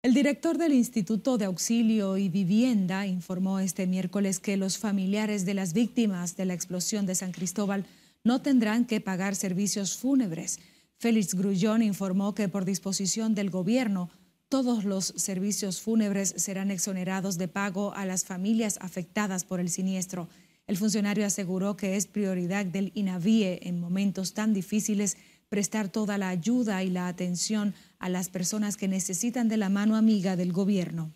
El director del Instituto de Auxilio y Vivienda informó este miércoles que los familiares de las víctimas de la explosión de San Cristóbal no tendrán que pagar servicios fúnebres. Félix Grullón informó que por disposición del gobierno, todos los servicios fúnebres serán exonerados de pago a las familias afectadas por el siniestro. El funcionario aseguró que es prioridad del INAVIE en momentos tan difíciles prestar toda la ayuda y la atención a las personas que necesitan de la mano amiga del gobierno.